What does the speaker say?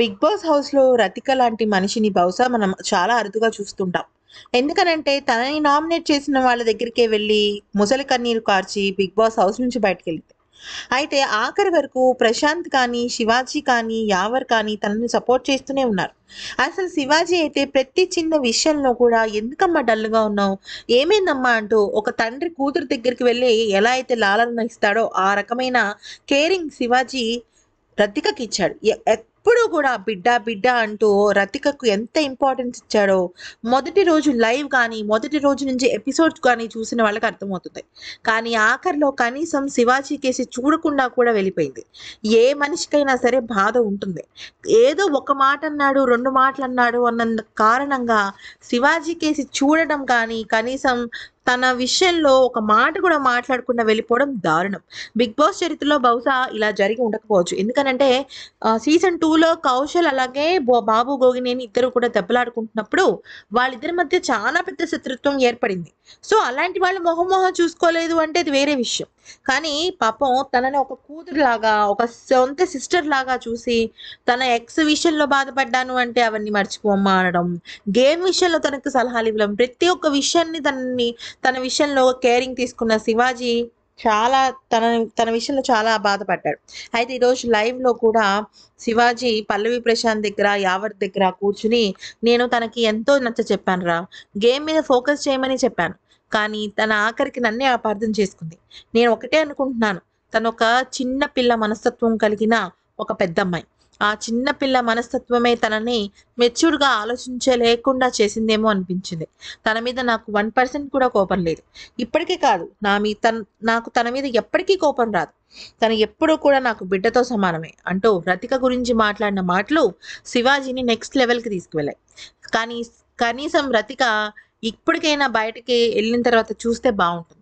big boss హౌస్లో రతిక లాంటి మనిషిని బహుశా మనం చాలా అరుదుగా చూస్తుంటాం ఎందుకనంటే తనని నామినేట్ చేసిన వాళ్ళ దగ్గరికే వెళ్ళి ముసలి కన్నీరు కార్చి బిగ్ బాస్ హౌస్ నుంచి బయటకు వెళ్ళింది అయితే ఆఖరి వరకు ప్రశాంత్ కానీ శివాజీ కానీ యావర్ కానీ తనని సపోర్ట్ చేస్తూనే ఉన్నారు అసలు శివాజీ అయితే ప్రతి చిన్న విషయంలో కూడా ఎందుకమ్మా డల్గా ఉన్నావు ఏమైందమ్మా అంటూ ఒక తండ్రి కూతురు దగ్గరికి వెళ్ళి ఎలా అయితే లాలన ఇస్తాడో ఆ రకమైన కేరింగ్ శివాజీ రద్దికకి ఇచ్చాడు ఎప్పుడు కూడా బిడ్డ బిడ్డ అంటూ రతికకు ఎంత ఇంపార్టెన్స్ ఇచ్చాడో మొదటి రోజు లైవ్ కానీ మొదటి రోజు నుంచి ఎపిసోడ్స్ కానీ చూసిన వాళ్ళకి అర్థమవుతుంది కానీ ఆఖరిలో కనీసం శివాజీ కేసి చూడకుండా కూడా వెళ్ళిపోయింది ఏ మనిషికైనా సరే బాధ ఉంటుంది ఏదో ఒక మాట అన్నాడు రెండు మాటలు అన్నాడు అన్న కారణంగా శివాజీ కేసి చూడడం కానీ కనీసం తన విషయంలో ఒక మాట కూడా మాట్లాడకుండా వెళ్ళిపోవడం దారుణం బిగ్ బాస్ చరిత్రలో బహుశా ఇలా జరిగి ఉండకపోవచ్చు ఎందుకనంటే సీజన్ టూలో కౌశల్ అలాగే బాబు గోగినేని ఇద్దరు కూడా దెబ్బలాడుకుంటున్నప్పుడు వాళ్ళిద్దరి మధ్య చాలా పెద్ద శత్రుత్వం ఏర్పడింది సో అలాంటి వాళ్ళు మొహం మొహం చూసుకోలేదు అంటే అది వేరే విషయం కానీ పాపం తనని ఒక కూతురు లాగా ఒక సొంత సిస్టర్ లాగా చూసి తన ఎక్స్ విషయంలో బాధపడ్డాను అంటే అవన్నీ మర్చిపోమ్మా అనడం గేమ్ విషయంలో తనకు సలహాలు ఇవ్వడం ప్రతి ఒక్క విషయాన్ని తనని తన విషయంలో కేరింగ్ తీసుకున్న శివాజీ చాలా తన తన విషయంలో చాలా బాధపడ్డాడు అయితే ఈరోజు లైవ్లో కూడా శివాజీ పల్లవి ప్రశాంత్ దగ్గర యావర్ దగ్గర కూర్చుని నేను తనకి ఎంతో నచ్చ చెప్పాను రా గేమ్ మీద ఫోకస్ చేయమని చెప్పాను కానీ తన ఆఖరికి నన్నే అపార్థం చేసుకుంది నేను ఒకటే అనుకుంటున్నాను తను ఒక చిన్న పిల్ల మనస్తత్వం కలిగిన ఒక పెద్దమ్మాయి ఆ చిన్నపిల్ల మనస్తత్వమే తనని మెచ్యూర్డ్గా ఆలోచించే లేకుండా చేసిందేమో అనిపించింది తన మీద నాకు వన్ పర్సెంట్ కూడా కోపం లేదు ఇప్పటికీ కాదు నా మీ తన నాకు తన మీద ఎప్పటికీ కోపం రాదు తను ఎప్పుడూ కూడా నాకు బిడ్డతో సమానమే అంటూ రతిక గురించి మాట్లాడిన మాటలు శివాజీని నెక్స్ట్ లెవెల్కి తీసుకువెళ్ళాయి కానీ కనీసం రతిక ఇప్పటికైనా బయటికి వెళ్ళిన తర్వాత చూస్తే బాగుంటుంది